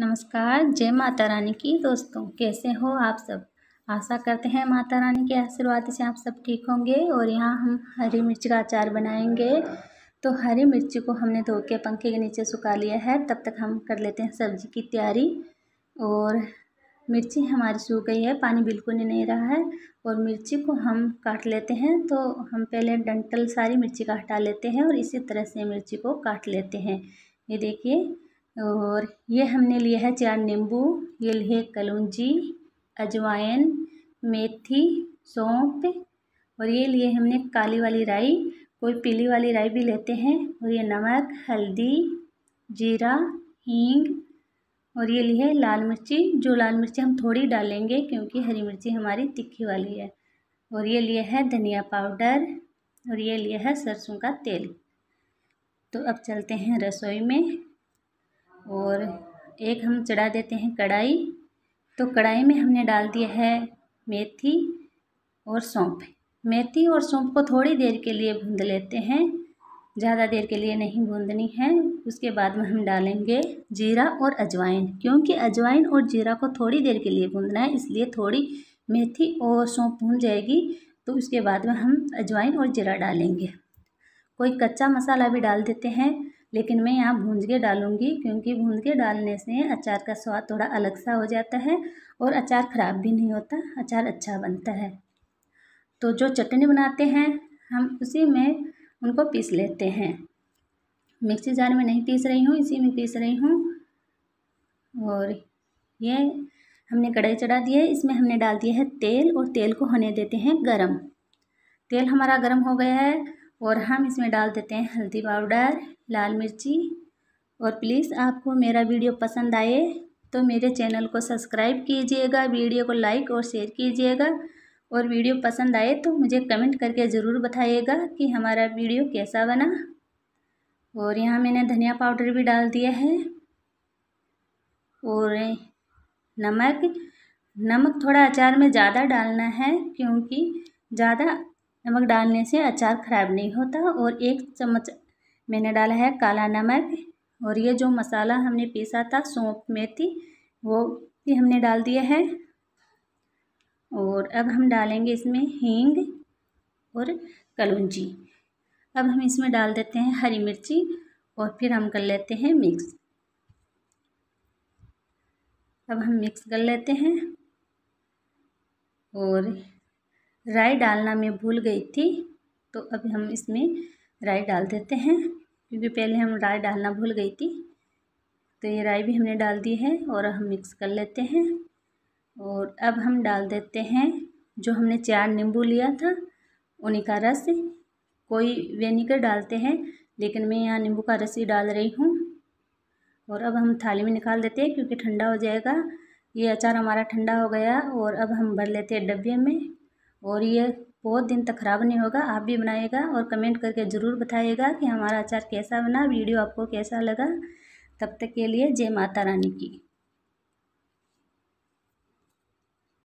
नमस्कार जय माता रानी की दोस्तों कैसे हो आप सब आशा करते हैं माता रानी के आशीर्वाद से आप सब ठीक होंगे और यहाँ हम हरी मिर्च का अचार बनाएंगे तो हरी मिर्ची को हमने धो के पंखे के नीचे सुखा लिया है तब तक हम कर लेते हैं सब्जी की तैयारी और मिर्ची हमारी सूख गई है पानी बिल्कुल नहीं रहा है और मिर्ची को हम काट लेते हैं तो हम पहले डंटल सारी मिर्ची का हटा लेते हैं और इसी तरह से मिर्ची को काट लेते हैं ये देखिए और ये हमने लिया है चार नींबू ये लिए कलौजी अजवाइन मेथी सौंप और ये लिए हमने काली वाली राई कोई पीली वाली राई भी लेते हैं और ये नमक हल्दी जीरा हींग और ये लिए लाल मिर्ची जो लाल मिर्ची हम थोड़ी डालेंगे क्योंकि हरी मिर्ची हमारी तिखी वाली है और ये लिए है धनिया पाउडर और ये लिए है सरसों का तेल तो अब चलते हैं रसोई में और एक हम चढ़ा देते हैं कढ़ाई तो कढ़ाई में हमने डाल दिया है मेथी और सौंफ मेथी और सौंफ को थोड़ी देर के लिए भून लेते हैं ज़्यादा देर के लिए नहीं भूंदनी है उसके बाद में हम डालेंगे जीरा और अजवाइन क्योंकि अजवाइन और जीरा को थोड़ी देर के लिए भूंदना है इसलिए थोड़ी मेथी और सौंफ भून जाएगी तो उसके बाद में हम अजवाइन और जीरा डालेंगे कोई कच्चा मसाला भी डाल देते हैं लेकिन मैं यहाँ भूंज के डालूँगी क्योंकि भूंज के डालने से अचार का स्वाद थोड़ा अलग सा हो जाता है और अचार ख़राब भी नहीं होता अचार अच्छा बनता है तो जो चटनी बनाते हैं हम उसी में उनको पीस लेते हैं मिक्सी जार में नहीं पीस रही हूँ इसी में पीस रही हूँ और ये हमने कढ़ाई चढ़ा दी है इसमें हमने डाल दिया है तेल और तेल को होने देते हैं गरम तेल हमारा गरम हो गया है और हम इसमें डाल देते हैं हल्दी पाउडर लाल मिर्ची और प्लीज़ आपको मेरा वीडियो पसंद आए तो मेरे चैनल को सब्सक्राइब कीजिएगा वीडियो को लाइक और शेयर कीजिएगा और वीडियो पसंद आए तो मुझे कमेंट करके ज़रूर बताइएगा कि हमारा वीडियो कैसा बना और यहाँ मैंने धनिया पाउडर भी डाल दिया है और नमक नमक थोड़ा अचार में ज़्यादा डालना है क्योंकि ज़्यादा नमक डालने से अचार ख़राब नहीं होता और एक चम्मच मैंने डाला है काला नमक और ये जो मसाला हमने पीसा था सौंप मेथी वो भी हमने डाल दिया है और अब हम डालेंगे इसमें हींग और कलौजी अब हम इसमें डाल देते हैं हरी मिर्ची और फिर हम कर लेते हैं मिक्स अब हम मिक्स कर लेते हैं और राई डालना मैं भूल गई थी तो अब हम इसमें राई डाल देते हैं क्योंकि पहले हम राई डालना भूल गई थी तो ये राई भी हमने डाल दी है और हम मिक्स कर लेते हैं और अब हम डाल देते हैं जो हमने चार नींबू लिया था उन्हीं का रस कोई वेनेगर डालते हैं लेकिन मैं यहाँ नींबू का रस ही डाल रही हूँ और अब हम थाली में निकाल देते हैं क्योंकि ठंडा हो जाएगा ये अचार हमारा ठंडा हो गया और अब हम भर लेते हैं डब्बे में और ये बहुत दिन तक ख़राब नहीं होगा आप भी बनाइएगा और कमेंट करके ज़रूर बताइएगा कि हमारा अचार कैसा बना वीडियो आपको कैसा लगा तब तक के लिए जय माता रानी की